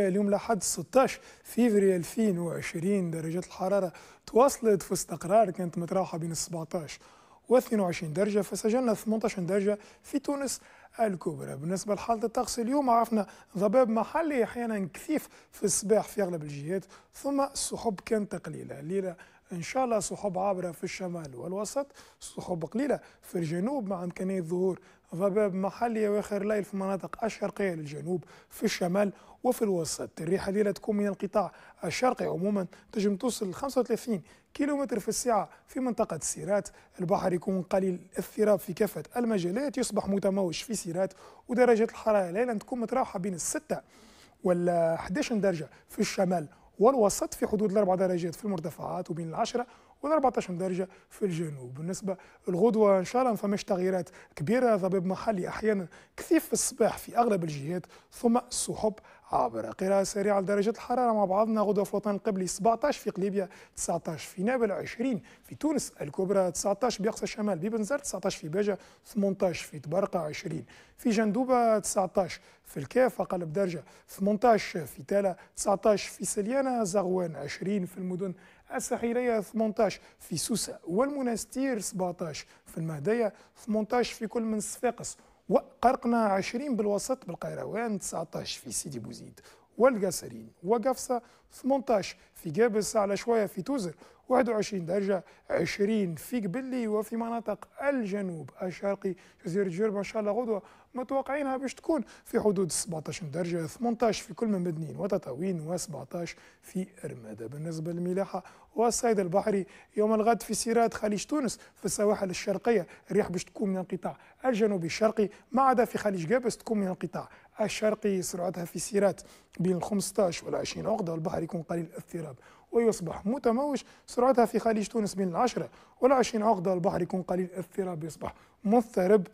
اليوم لحد 16 فيفري 2020 درجات الحرارة تواصلت في استقرار كانت متراوحة بين 17 و 22 درجة فسجلنا 18 درجة في تونس الكبرى بالنسبة لحالة الطقس اليوم عرفنا ضباب محلي أحيانا كثيف في الصباح في أغلب الجهات ثم السحب كانت قليلة الليلة إن شاء الله سحب عابرة في الشمال والوسط سحب قليلة في الجنوب مع إمكانية ظهور ضباب محلي واخر ليل في مناطق الشرقيه للجنوب في الشمال وفي الوسط الريحه الليلة تكون من القطاع الشرقي عموما تجم توصل 35 كيلومتر في الساعه في منطقه سيرات البحر يكون قليل الاضطراب في كافه المجالات يصبح متموج في سيرات ودرجه الحراره ليلا تكون متراوحه بين الستة ولا 11 درجه في الشمال والوسط في حدود الأربع درجات في المرتفعات وبين العشرة و 14 درجة في الجنوب بالنسبة الغدوة إن شاء الله ما فماش تغييرات كبيرة ضباب محلي أحيانا كثيف في الصباح في أغلب الجهات ثم سحب عبر قراءة سريعة لدرجة الحرارة مع بعضنا غدوة في الوطن القبلي 17 في قليبيا 19 في نابل 20 في تونس الكبرى 19 بأقصى الشمال ببنزرت 19 في باجة 18 في تبرقة 20 في جندوبة 19 في الكاف أقل بدرجة 18 في تالا 19 في سليانة زغوان 20 في المدن الساحلية 18 في سوسة والمناستير 17 في المهدية 18 في كل من صفاقس وقرقنا 20 بالوسط بالقيروان 19 في سيدي بوزيد والجسرين وجفصة 18 في جابس على شوية في توزر 21 درجة 20 في قبلي وفي مناطق الجنوب الشرقي جزيرة جربة إن شاء الله غدوة متوقعينها باش تكون في حدود 17 درجة 18 في كل من مدنين وتطاوين و17 في رمادة بالنسبة للملاحة والصيد البحري يوم الغد في سيرات خليج تونس في السواحل الشرقية الريح باش تكون من القطاع الجنوبي الشرقي ما عدا في خليج جابس تكون من القطاع الشرقي سرعتها في السيرات بين ال 15 وال 20 عقدة والبحر يكون قليل الاضطراب ويصبح متموج سرعتها في خليج تونس بين العشرة وال 20 عقدة والبحر يكون قليل الاضطراب يصبح مضطرب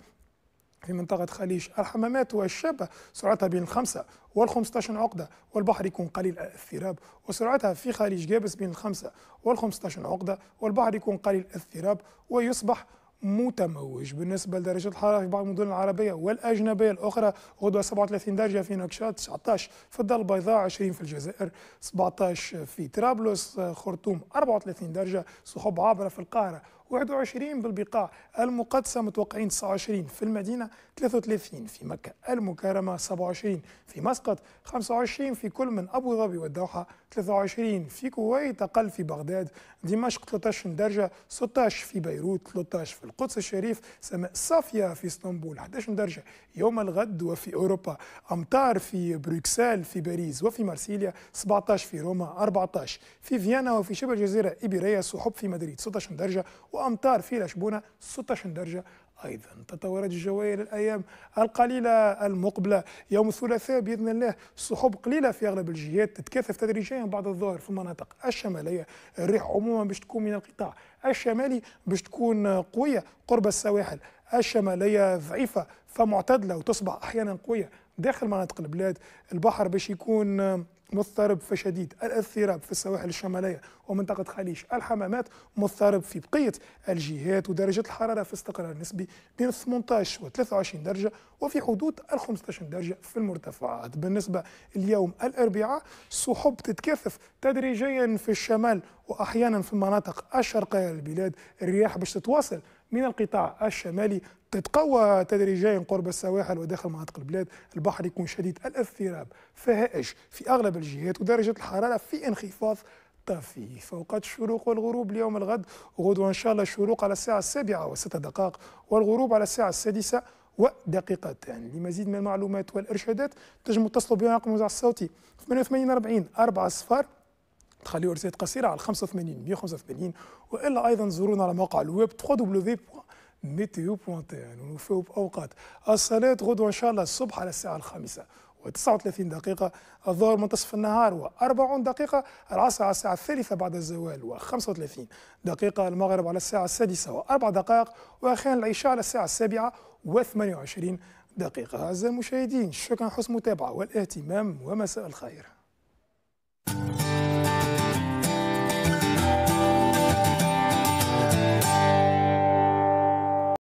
في منطقة خليج الحمامات والشابة سرعتها بين الخمسة 15 عقدة والبحر يكون قليل الاضطراب وسرعتها في خليج جابس بين الخمسة 15 عقدة والبحر يكون قليل الاضطراب ويصبح متموج بالنسبة لدرجة الحرارة في بعض المدن العربية والأجنبية الأخرى غدوة 37 درجة في نكشاد 19 في الدار البيضاء 20 في الجزائر 17 في طرابلس خرطوم 34 درجة سحب عابرة في القاهرة 21 بالبقاع المقدسة متوقعين 29 في المدينة 33 في مكة المكرمة 27 في مسقط 25 في كل من أبو ظبي والدوحة 23 في كويت أقل في بغداد دمشق 13 درجة 16 في بيروت 13 في القدس الشريف سماء صافية في اسطنبول 11 درجة يوم الغد وفي أوروبا أمطار في بروكسل في باريس وفي مارسيليا 17 في روما 14 في فيينا وفي شبه الجزيرة إبيريا سحب في مدريد 16 درجة وأمطار في لشبونة 16 درجة أيضا تطورت الجوائر الأيام القليلة المقبلة يوم الثلاثاء بإذن الله سحب قليلة في أغلب الجهات تتكاثف تدريجيا بعد الظهر في المناطق الشمالية الريح عموما باش تكون من القطاع الشمالي باش تكون قوية قرب السواحل الشمالية ضعيفة فمعتدلة وتصبح أحيانا قوية داخل مناطق البلاد البحر باش يكون مضطرب فشديد الاضطراب في السواحل الشمالية ومنطقة خليج الحمامات مضطرب في بقية الجهات ودرجة الحرارة في استقرار نسبي بين 18 و 23 درجة وفي حدود ال 15 درجة في المرتفعات بالنسبة اليوم الأربعاء سحب تتكثف تدريجيا في الشمال وأحيانا في المناطق الشرقية للبلاد الرياح باش تتواصل من القطاع الشمالي تتقوى تدريجيا قرب السواحل وداخل مناطق البلاد البحر يكون شديد الاضطراب فهائش في أغلب الجهات ودرجة الحرارة في انخفاض طفي في أوقات الشروق والغروب اليوم الغد غدوه إن شاء الله الشروق على الساعة السابعة وستة دقائق والغروب على الساعة السادسة ودقيقتان لمزيد من المعلومات والإرشادات تجموا تتصلوا برقم الموزع الصوتي 88 40 4 صفار تخليو رسائل قصيره على 85 185 والا ايضا زورونا على موقع الويب www.meteo.tn يعني ونوفيو باوقات الصلاه غدوه ان شاء الله الصبح على الساعه الخامسه و39 دقيقة الظهر منتصف النهار و40 دقيقة العصر على الساعة الثالثة بعد الزوال و35 دقيقة المغرب على الساعة السادسة و4 دقائق وأخيرا العشاء على الساعة السابعة و28 دقيقة أعزائي المشاهدين شكرا حسن المتابعة والاهتمام ومساء الخير